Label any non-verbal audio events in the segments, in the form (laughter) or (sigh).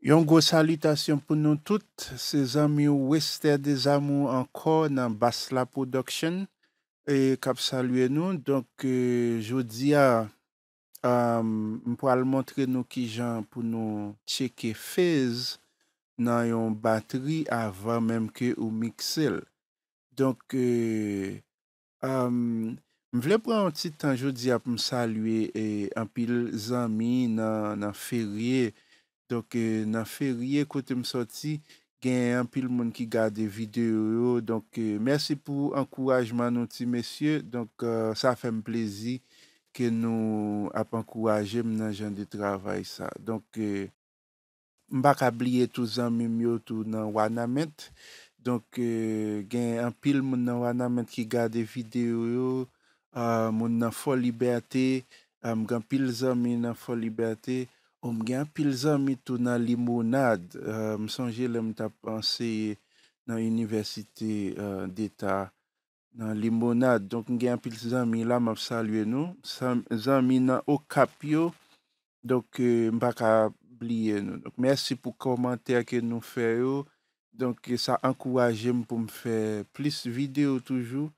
Yon gwo salütasyon pou nou tout se zami ou wester de zami ou anko nan Basla Production. E kap saluye nou. Donk euh, jodi a, m pou al montre nou ki jan pou nou cheke fez nan yon bateri avan menm ke ou miksel. Donk euh, m vle pran an ti tan jodi a pou m saluye apil zami nan ferye. Donk euh, nan fe rye kote m soti gen an pil moun ki gade videyo yo. Donk euh, mersi pou an kouajman nou ti mesye. Donk euh, sa fè m plezi ke nou ap an kouajem nan jan de travay sa. Donk m baka blye tou zanmim yo tou nan wana ment. Donk gen an pil moun nan wana ment ki gade videyo yo. Ah, moun nan fò libertè. Ah, m gan pil zanmim nan fò libertè. Om gen pil zanmi tou nan limonade. Euh, m sanje lem ta panseye nan universite euh, deta nan limonade. Donk gen pil zanmi la map salwe nou. Zanmi nan okap yo. Donk euh, m baka bliye nou. Mersi pou komantèr ke nou fè yo. Donk sa ankouwaje m pou m fè plis videyo toujou.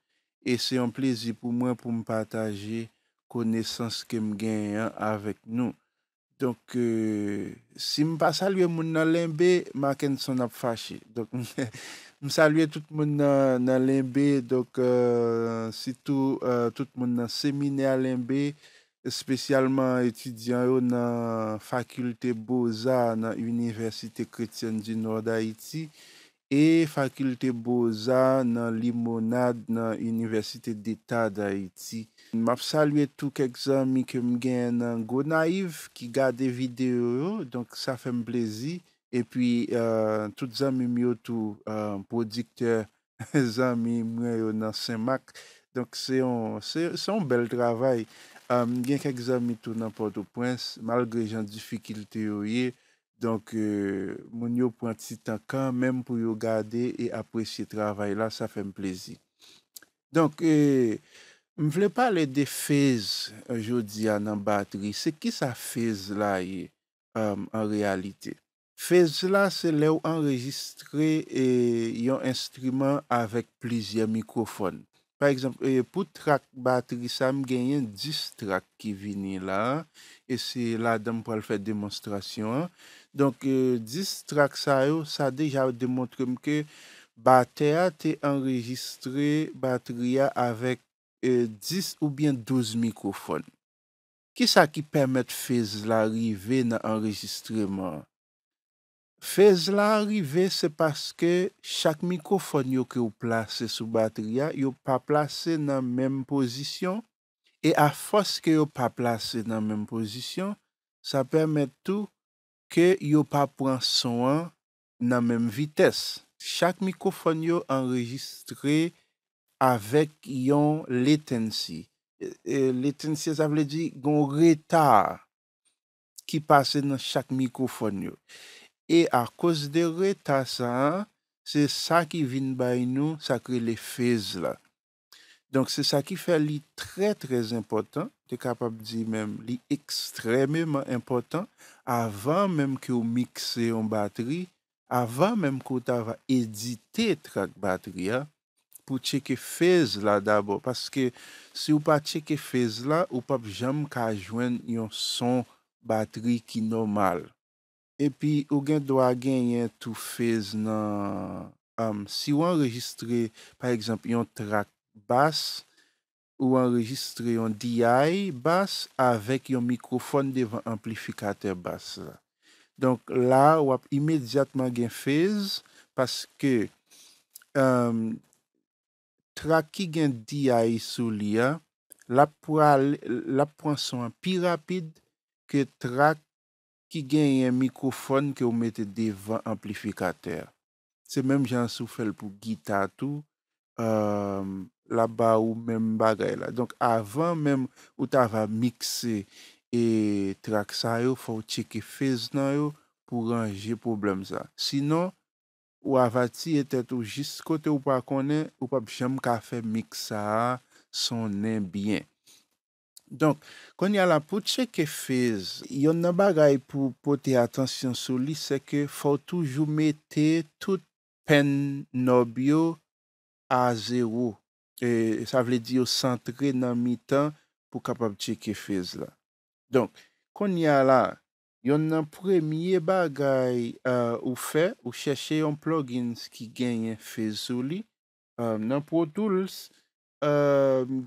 E se yon plizi pou mwen pou m pataje konesans kem gen yon avèk nou. Donk euh, si m pa salwe moun nan lèmbe, ma ken son ap fache. (laughs) M salwe tout moun nan lèmbe, euh, euh, tout moun nan seminè a lèmbe, spesyalman etidyan yo nan fakultè boza nan Université Chrétienne du Nord Haïti, E fakilte boza nan limonade nan Universite d'Etat d'Haïti. M ap salwe tou kek zami kem gen nan go naiv ki gade videyo yo. Donk sa fèm plezi. E pi euh, tout zami myo tou euh, prodikte (laughs) zami mwen yo nan semak. Donk se yon bel travay. Euh, m gen kek zami tou nan Port-au-Prince malgre jan difikilte yo ye. Donk, euh, moun yo pranti tan kan menm pou yo gade e apresye travay la, sa fèm plezi. Donk, euh, m vle pale de fez ajodi euh, an an batri, se ki sa fez la ye an realite? Fez la se le ou an registre e, yon instrument avèk plezi an mikrofon. Par exemple, e, pou trak batri sa, m genyen 10 trak ki vini la, e se la dam pou al fè demonstrasyon an, Donk, euh, dis trak sa yo, sa deja ou demontrem ke batria te enregistre batria avek 10 euh, ou bien 12 mikofon. Ki sa ki permette fez la rive nan enregistreman? Fez la rive se paske chak mikofon yo ke ou place sou batria, yo pa place nan menm posisyon. E ke yo pa pran son nan menm vites. Chak mikofon yo enregistre avèk yon latency. E, e, latency sa vle di gon reta ki pase nan chak mikofon yo. E a kous de reta sa, se sa ki vin bay nou sa kre le fez la. Donk se sa ki fe li tre tre impotant, te kapap di men li ekstrememan impotant avan menm ke ou mikse yon bateri, avan menm ko ta va edite trak bateri ya, pou cheke fez la dabo, paske se ou pa cheke fez la, ou pap jam ka ajwen yon son bateri ki normal. Epi, ou gen doa gen yon tou fez nan si ou an registre par exemple yon trak Bas ou anregistre yon diay bas avèk yon mikrofon devan amplifikater bas la. Donk la ou ap imedjatman gen fez. Paske ehm, tra ki gen diay sou liya, la pransan pi rapid ke tra ki gen yon mikrofon ke ou mette devan amplifikater. Se menm jan sou fel pou gita tou. Ehm, la ba ou men bagay la. Donk, avan men ou ta va mikse e traksa yo, faw cheke fez nan yo pou ranje problem za. Sinon, ou avati etet ou jist kote ou pa konen, ou pa bichem ka fe miksa sonen byen. Donk, kon yala pou cheke fez, yon nan bagay pou pote atansyon sou li, seke faw toujou mette tout pen nobyo a zerou. E, e sa vle di yo santre nan mi tan pou kapab cheke fez la. Donk, kon ya la, yon nan premye bagay ou fe, ou cheshe yon plugins ki genye fez ou li. Nan pou douls,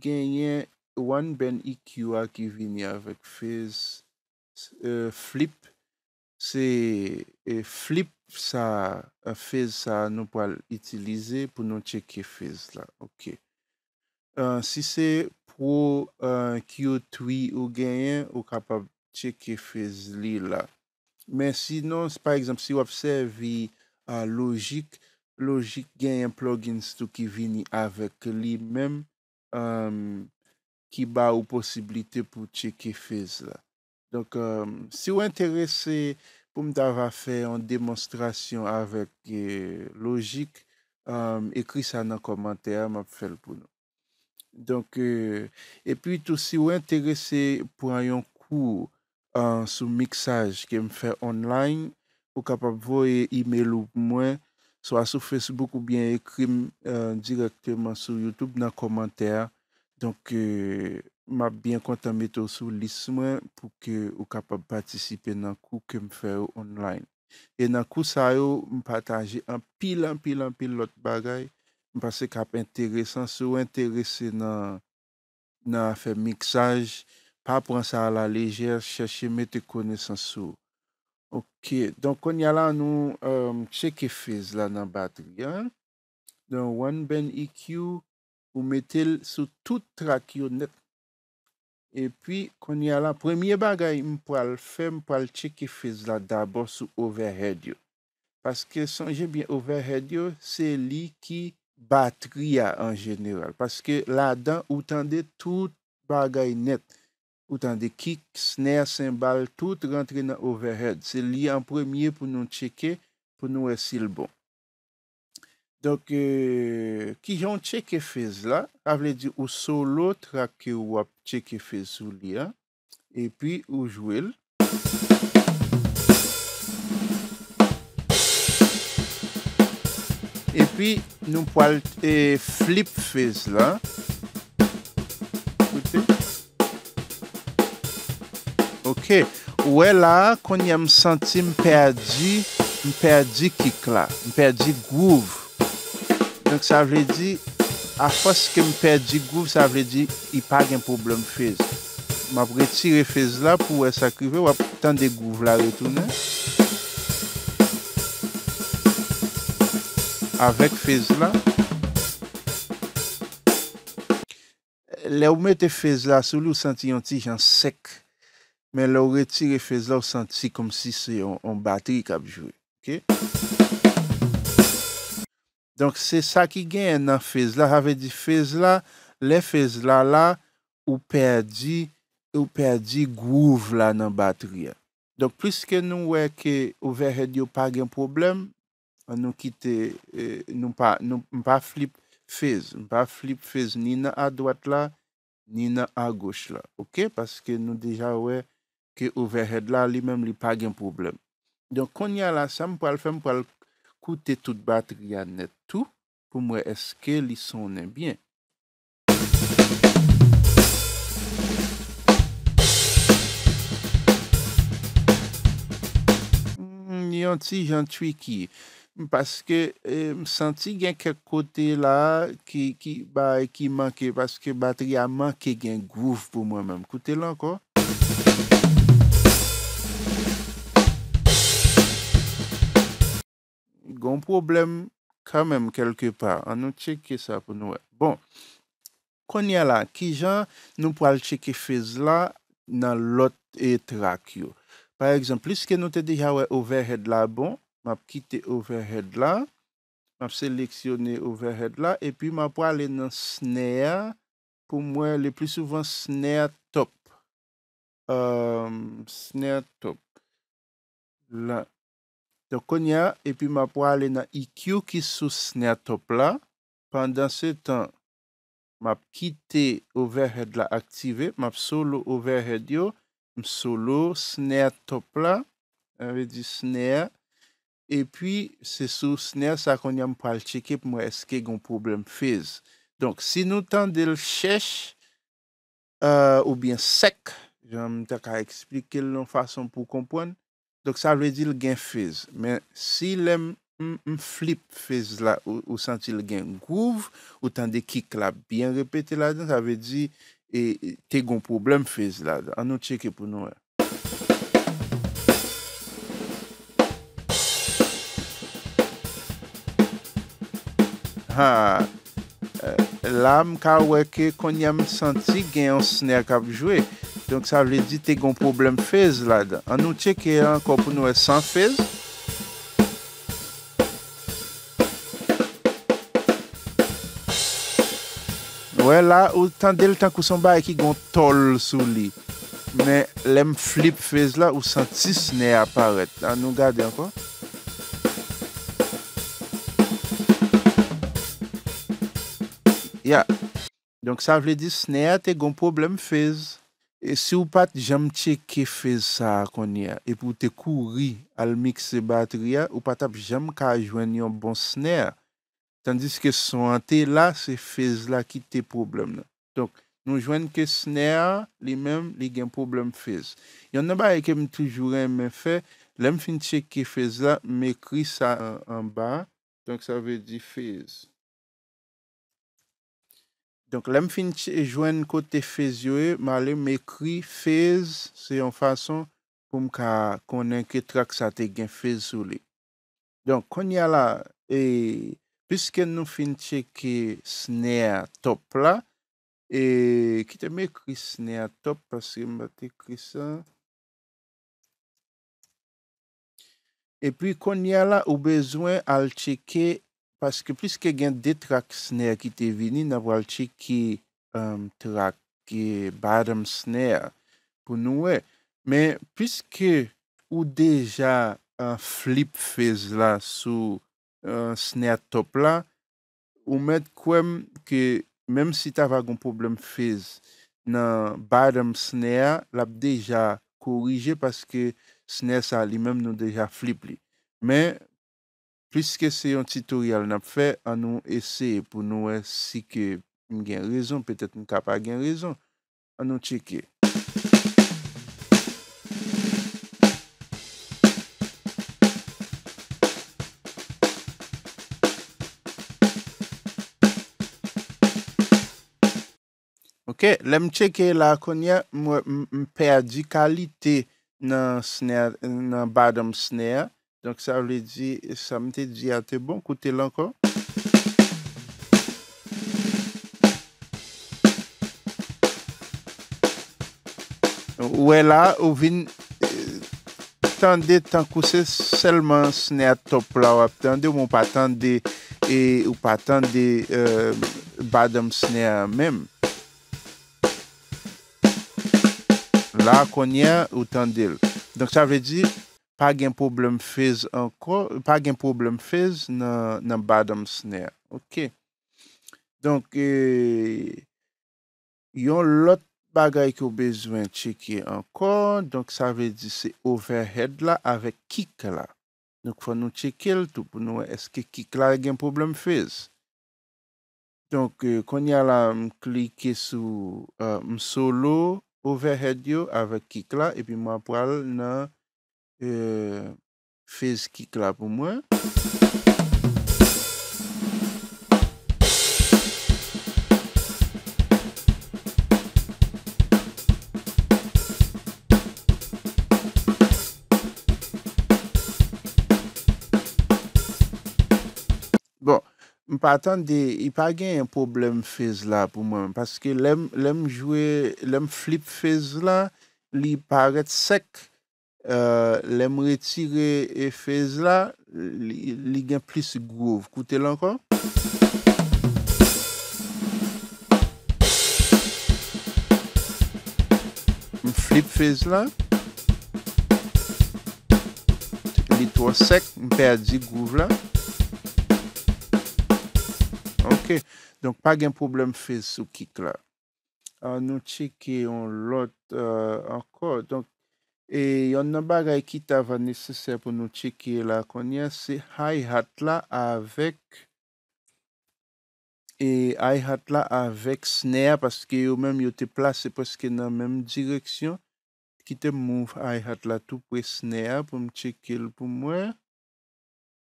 genye wan ben IQA e ki vini avik fez e, flip. Se flip sa fez sa nou pal itilize pou nou cheke fez la. Euh, si se pou euh, ki yo twi ou genyen, ou kapab cheke fez li la. Men si nou, par exemple, si ou apsevi euh, logik, logik genyen plug-in stou ki vini avek li men, ki ba ou posibilite pou cheke fez la. Donk, si ou enterese pou mta va fe an demonstrasyon avek eh, logik, ekri sa nan komante a, map fel pou nou. Donk, epi euh, tou si ou entere se pou ayon kou euh, sou miksaj ke m fè online, ou kapap voye email ou mwen, sou asou Facebook ou bien ekrim euh, direktyman sou YouTube nan komantèr. Donk, m ap bien kontan metou sou lis mwen pou ke ou kapap patisipe nan kou ke m fè ou online. E nan kou sa yo, m patanje an pil an pil an pil lot bagay Mpase kap entere san sou, entere se nan fe miksaj, pa pransa ala lejer, cheshe mette kone san sou. Ok, donk kon yalan nou euh, cheke fez la nan batryan. Donk wan ben IQ e ou mette sou tout trak yon net. E pi kon yalan, premye bagay mpwa l fe, mpwa l cheke fez la dabo sou overhead yo. batria an jeneral. Paske la dan, ou tande tout bagay net. Ou tande kick, snare, cymbal, tout rentre nan overhead. Se li an premye pou nou cheke, pou nou esil bon. Dok, ki jan cheke fez la, avle di ou solo trake ou ap cheke fez ou li an, e pi ou jwel. Müzik pi nou m pou alte flip fez la. Ok. Ouwe la, kon y a m senti m perdi, m perdi kik la, m perdi groove. Donk sa vredi, a fos ke m perdi groove, sa vredi, i pag yon problem fez. M ap re tire fez la pou wè sakrive, wè pou tan de groove la le toune. Ok. Avèk fez la. Le ou mette fez la, sou lou senti yon ti jan sek. Men le ou retire fez la, ou senti kom si se yon batri kap jwe. Ok? Donk se sa ki gen nan fez la. Avè di fez la, le fez la la ou perdi, ou perdi groove la nan batri ya. Donk pwiske nou wè ke ou vè red yo pa gen probleme, An nou kite, e, nou pa, nou pa flip fez. Mpa flip fez ni nan a doat la, ni nan a goch la. Ok? Paske nou deja we ke over head la, li mem li pa gen problem. Donk kon ya la sam pou al fem pou al koute tout batri ya net tou. Pou mwe eske li sonen bien. Nyon mm, ti jantwi kiye. Paske e, m senti gen ket kote la ki manke. Paske bateri a manke gen groove pou mwen men. Kote la anko. Gon problem kamen kelke pa. An nou cheke sa pou nou e. Bon. Konye la. Ki jan nou pou al cheke fez la nan lot e trak yo. Par exemple, liske nou te di ya we over head la bon. M ap kite over head la. M ap seleksyonne over head la. E pi m ap wale nan snare. Po mwen le pli souvan snare top. Ehm, snare top. La. Do kon ya. E pi m ap wale nan EQ ki sou snare top la. Pendan se tan. M ap kite over head la aktive. M ap solo over head yo. M solo snare top la. M ave di snare. E pwi se sou sne sa kon yon pral cheke pou mwen eske yon problem fez. Donk si nou tan de l cheche euh, ou bien sek, janm tak a eksplike l yon fason pou kompon, donk sa vwe di l gen fez. Men si lem mm, m mm, flip fez la ou senti l gen gouv, ou tan de ki klap bien repete la, donk sa vwe di te yon problem fez la. An nou cheke pou nou e. Ha, eh, la m ka weke kon yam santi gen yon snare kap jwe. Donk sa vle di te gon problem fez la da. An nou tjeke anko pou nou e san fez. We la ou tan del tan kousan ba e ki gon tol sou li. Men lem flip fez la ou santi snare aparet. An nou gade anko. Ya, donk sa vle di snea te gen problem fez. E si ou pat jam tche ke fez sa konye, e pou te kouri al mikse batria, ou pat ap jam ka a jwen yon bon snea, tandis ke son an te la, se fez la ki te problem na. Donk, nou jwen ke snea li men li gen problem fez. Yon nan ba e kem toujouren men fe, lem fin tche ke fez la, me kri sa an ba, donk sa vle di fez. Donk, lem finche jwen kote fez yowe, malen me kri fez se yon fason poum ka konen ki trak sa te gen fez yowe. Donk, kon ya la, e, piske nou finche ki sne a top la, e, ki te me kri sne a top, paske mba te kri sa. E pi kon ya la, ou bezwen al cheke... Paske piske gen de trak sne a ki te vini, nan walti um, ki trak ke badam sne a pou nou we. Men piske ou deja flip fez la sou uh, sne a top la, ou met kouem ke menm si ta vagon problem fez nan badam sne a, l ap deja korije paske sne a sa li menm nou deja flip li. Men... Pwiske se yon tutorial nap fe, an nou eseye pou nou we si ke m gen rezon, petet m kapa gen rezon, an nou cheke. Ok, lem cheke la konye, m wè m perdi kalite nan badam snare. Donk sa vle di, sa ah, mte di ate bon, koute lankon. Euh, ou e la, ou vin, tande tankou se selman snea top la wap tande, ou mou pa tande, ou pa tande badam snea mem. La konye, ou tande l. Donk sa vle di, pa gen problem fez ankon, pa gen problem fez nan badan msner. Ok. Donk, e, yon lot bagay ki ou bezwen cheke ankon, donk sa ve di se overhead la avek kik la. Donk fa nou cheke l tou pou nou eske kik la e gen problem fez. Donk, e, kon ya la m klike sou uh, m solo overhead yo avek kik la, epi m ap wale nan, E, fez kik la pou mwen Bon, m patande I pa gen yon problem fez la pou mwen Paske lem jwe Lem flip fez la Li paret sek Euh, lem retire e fez la, li gen plis groove. Koute la ankon. M flip fez la. Li to sek, m pe a di groove la. Ok, donk pa gen problem fez sou kik la. An nou tchik ki an lot euh, ankon. Ok, donk. E yon nan bagay ki ta va neseser pou nou cheke la konye, se hi-hat e la avek snare. Paske yo menm yo te plase paske nan menm direksyon. Ki te move hi-hat la tou pou snare pou m cheke l pou mwen.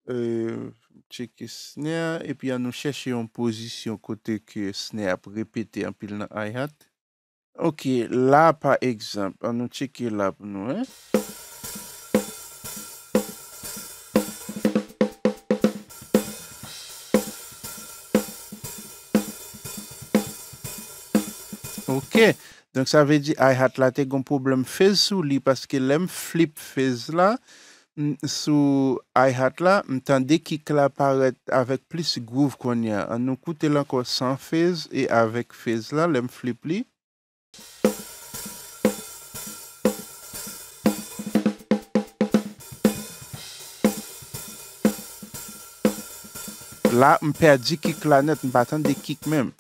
Cheke e, snare, e pi an nou cheshe yon posisyon kote ki snare pou repete apil nan hi-hat. Ok, la pa ekzamp, an nou cheke la pou nou. Ok, donk sa ve di I hat la te kon problem fez sou li, paske lem flip fez la mm, sou I hat la, mtande ki kla paret avek plis groove kon ya. An nou koute la kon san fez e avek fez la, lem flip li. La, m perdi kik la net, m batan de kik mem.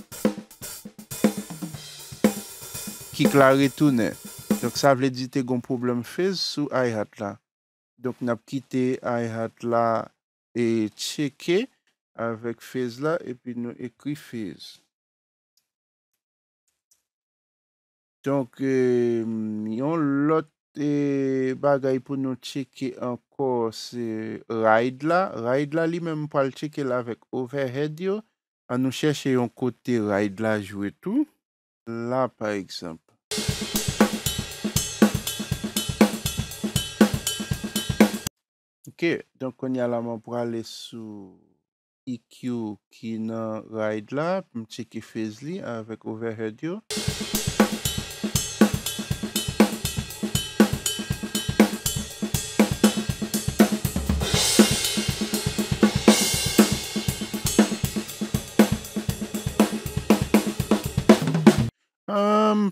Kik la retou net. Dok sa vle di te gon problem fez sou ay hat la. Dok nap kite ay hat la e cheke avek fez la epi nou ekri fez. Donk, euh, yon lot euh, bagay pou nou cheke anko se raid la. Raid la li men m pou al cheke la vek overhead yo. An nou cheshe yon kote raid la jwe tou. La par eksemp. Ok, donk kon ya la man pou ale sou EQ ki nan raid la. M cheke fez li avek overhead yo.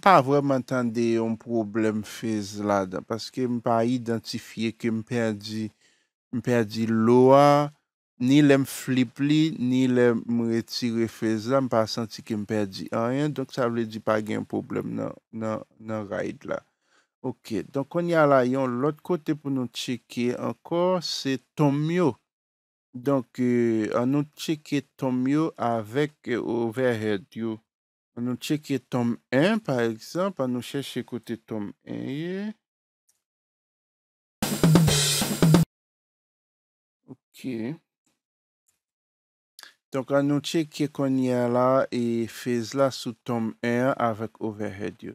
M pa vwèm entande yon problem fez la dan. Paske m pa identifiye ke m perdi loa. Ni lem flip li, ni lem m retire fez la. M pa senti ke m perdi a riyan. Donk sa vle di pa gen problem nan raid la. Ok, donk kon yalayon. Lot kote pou nou cheke ankor, se tomyo. Donk euh, an nou cheke tomyo avèk euh, overhead yo. On nous le tome 1, par exemple. On nous chercher côté tome 1. Ok. Donc, on nous checker qu'on y a là et fait là sous tome 1 avec overhead. Yo.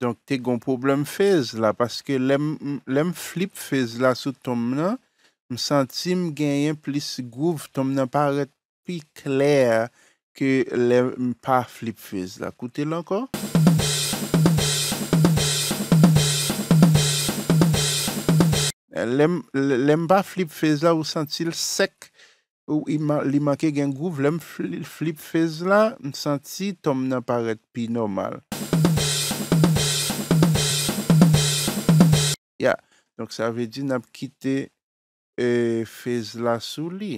Donc, tu as un problème phase là, parce que l'aime flip phase là sous tombe 1, m senti m genyen plis gouv to m nan paret pi kler ke m pa flip fez la. Koute l anko. Lem pa flip fez la ou senti l sek ou li make gen gouv, lem flip fez la m senti to m nan paret pi nomal. Ya, donc sa ve di nan ap kite. E fèz la sou li.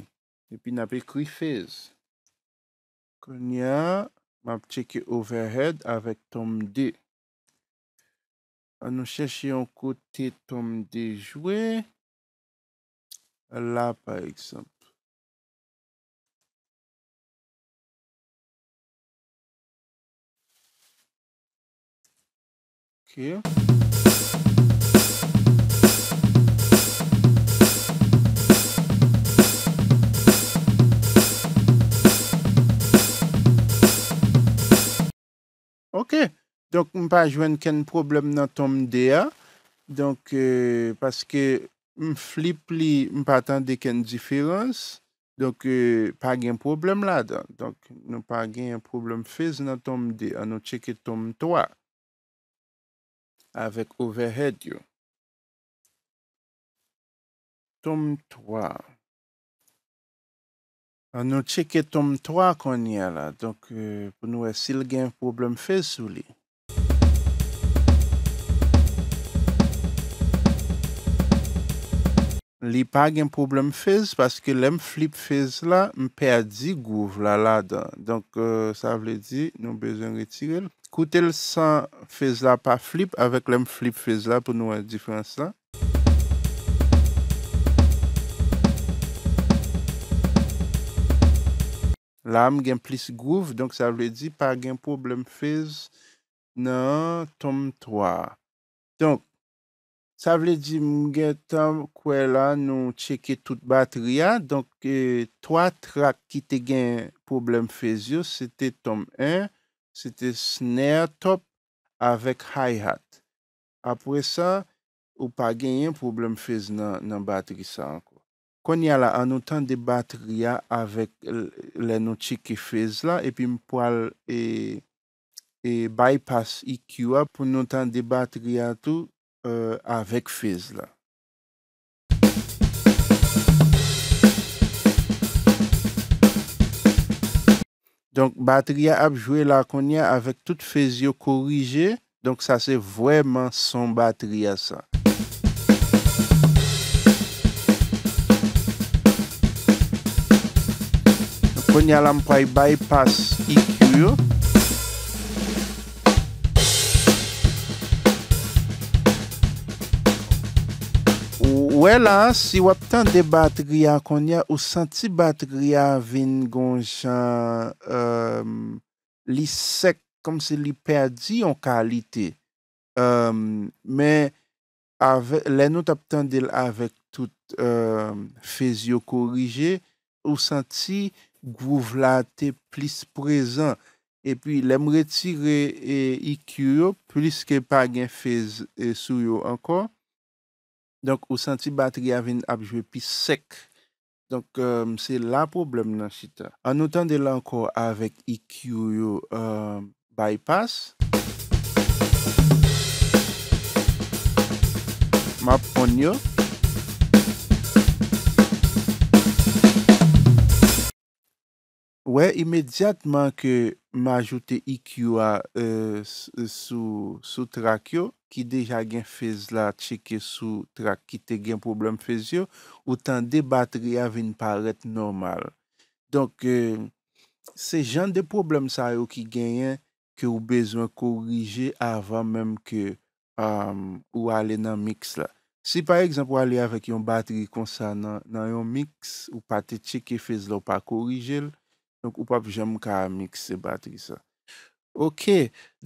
Epi n apè kwi fèz. Kon ya, map cheke overhead avèk tom dè. An nou chèche yon kote tom dè jwè. La pa eksemp. Ok. Ok. Ok, donk m pa jwen ken problem nan tom de a, donk euh, paske m flip li m patan de ken diferans, donk euh, pa gen problem la donk. Donk nou pa gen problem fez nan tom de a, nou cheke tom 3 avèk overhead yo. Tom 3. An nou cheke tom 3 kon nye la. Donk euh, pou nou esil gen problem fez sou li. Li pa gen problem fez paske lem flip fez la mperdi gouv la la donk. Donk euh, sa vle di nou bezen retirel. Koute l san fez la pa flip avek lem flip fez la pou nou en difens la. La m gen plis groov, donk sa vle di pa gen problem fez nan tom 3. Donk, sa vle di m gen tom kwe la nou cheke tout batria, donk 3 trak ki te gen problem fez yo, se te tom 1, se te snare top avek hi-hat. Apre sa, ou pa gen yen problem fez nan batri sa anko. kon ya la an notan de batrya avèk lè noti ki e fez la, epi m pou al e, e bypass IQ ap pou notan de batrya tou euh, avèk fez la. Donk batrya ap jwe la kon ya avèk tout fez yo korije, donk sa se vwèman son batrya sa. bon ya lam pou ay baypas IQ e yo. Ou we la, si wap tan de batria kon ya, ou santi batria vin gon jan euh, li sek kom se li perdi yon kalite. Euh, men, le nou tap tan de la avèk tout euh, fez yo korije, ou santi groov la te plis prezant epi lem retire e IQ yo plis ke pa gen fez e sou yo ankor donk ou santi bateri aven apjwe pi sek donk mse euh, la problem nan chita an notan de la ankor avek IQ yo euh, bypas map pon yo Ouè, imediatman ke ma ajoute IQ a euh, sou trak yo, ki deja gen fez la cheke sou trak ki te gen problem fez yo, euh, euh, ou tan de bateri ave yon paret normal. Donk, se jan de problem sa yo ki genyen, ke ou bezwen korije avan menm ke ou ale nan mix la. Si par exemple ou ale ave yon bateri konsa nan yon mix, ou pate cheke fez la ou pa korije l, Donk ou pa pi jan m ka mikse batri sa. Ok,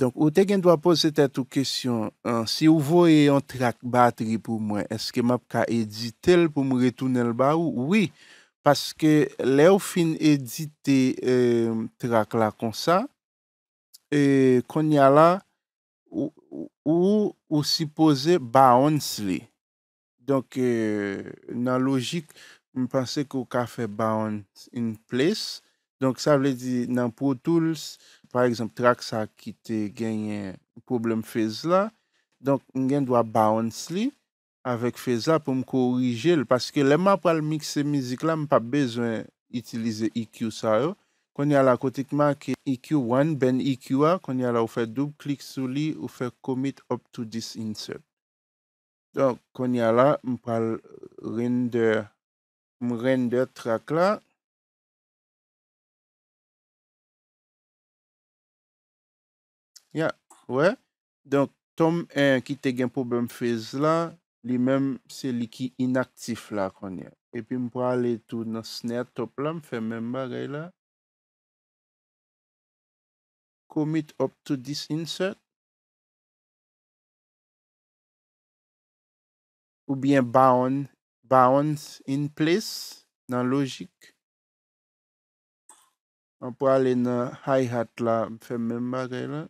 donk ou te gen dwa pose tete ou kesyon, si ou vo e yon trak batri pou mwen, eske map ka edite l pou m retounel ba ou? Oui, paske le ou fin edite trak la kon sa, e kon ya la ou si pose ba ans li. Donk euh, nan logik, m pase kou ka fe ba ans in ples, Donk sa vle di nan pro tools, par eksemp trak sa akite genye problem fez la, donk gen do a bounce li, avek fez e la pou m korije l, paske lema pral mikse mizik la, m pa bezwen itilize EQ sa yo. Konye ala kotikman ki EQ 1, ben EQ a, konye ala ou fe dub klik sou li, ou fe commit up to this insert. Donk konye ala, m pral render trak la, ya, wè, donk tom ki te gen poubèm fez la li mèm se li ki inaktif la konye, epi m pou alè tou nan snare top la, m fèm mèm bagay la commit up to this insert ou byen bounce in place nan logik m pou alè nan hi-hat la m fèm mèm bagay la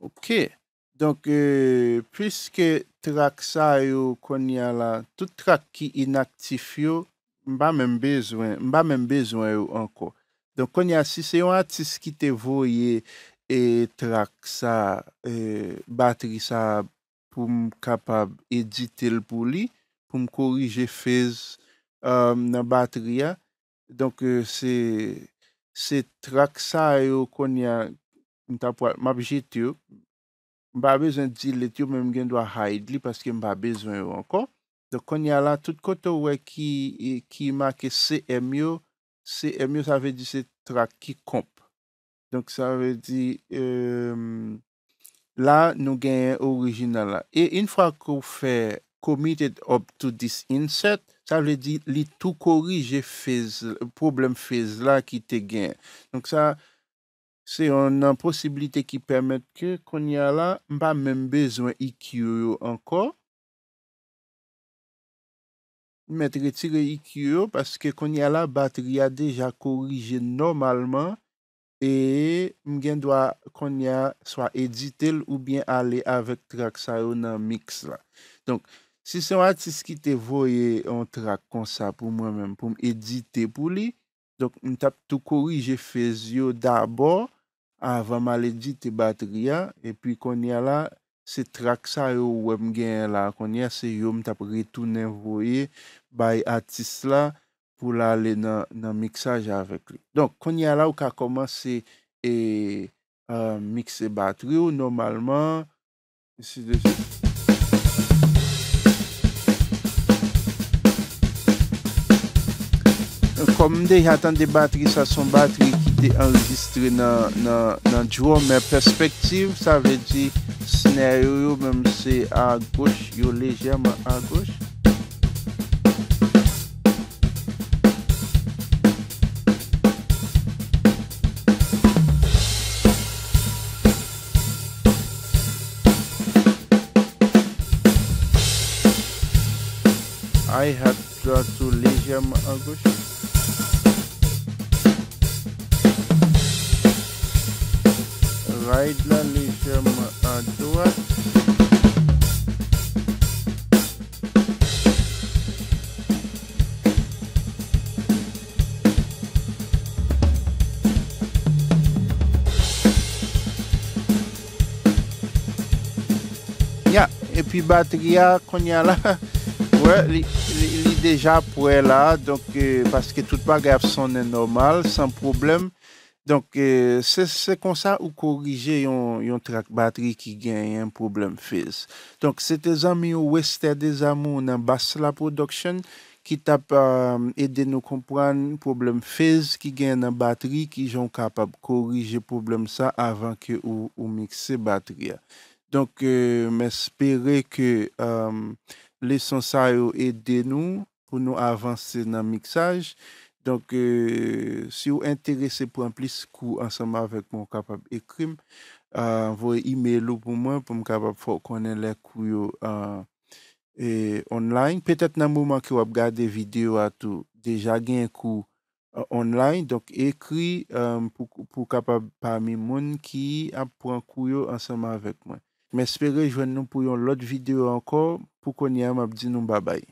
Ok, donk, euh, pwiske trak sa yo konya la, tout trak ki inaktif yo, mba men bezwen, mba men bezwen yo anko. Donk, konya, si se yon atis ki te voye, e trak sa e batri sa poum kapab edite l pou li, poum korije fez um, nan batri ya, donk, euh, se trak sa yo konya kwa, m apje t yo, m ba bezon di let yo, men m gen do a haid li, paske m ba bezon yo ankon, dok kon ya la, tout koto we ki, ki make CMO, CMO sa ve di se tra ki komp, donk sa ve di, la nou gen original la, e in fwa ko fe, committed up to this insert, sa ve di, li tou korije fez, problem fez la ki te gen, donk sa, Se yon nan posibilite ki permette ke konya la, m pa men bezwen IQ yo anko. M mette retire IQ yo, paske konya la, bateri ya deja korije normalman. E m gen dwa konya, swa edite l ou bien ale avek trak sa yo nan mix la. Donk, si se wad si skite voye an trak kon sa pou mwen men, pou m edite pou li. Donk, m tap tou korije fez yo dabor. avan male di te bateri ya epi kon ya la se trak sa yo ou wem gen la kon ya se yom tap re tou nenvoye bay atis la pou la ale nan miksaj avek donk kon ya la ou ka komanse e mixe bateri yo normalman si de si kom de yatan de bateri sa son bateri Enregistré dans le droite, mais perspective, ça veut dire que le scénario est à gauche, légèrement à gauche. I had légèrement à gauche. Uh, et puis batterie qu'on y a là, (laughs) ouais, il est déjà prêt là, donc euh, parce que toute le bagage est normal sans problème. Donk se kon sa ou korije yon trak batri ki genye yon problem fez. Donk se te zami ou wester de zamo nan bas la production ki tap ede euh, nou kompran problem fez ki genye nan batri ki jon kapab korije problem sa avan ke ou mikse batria. Donk me espere ke lesonsa ou ede nou pou nou avanse nan miksaj Donk euh, si ou enterese pou an plis kou ansama vek moun kapab ekrim, vwe euh, email ou pou mwen pou m kapab fok konen lè kou yo euh, online. Petet nan mouman ki wap gade video atou, deja gen kou online, donk ekri pou kapab pa mi moun ki ap pou an kou yo ansama vek mwen. Mè espere jwen nou pou yon lot videyo anko pou konye am ap di nou mba bay.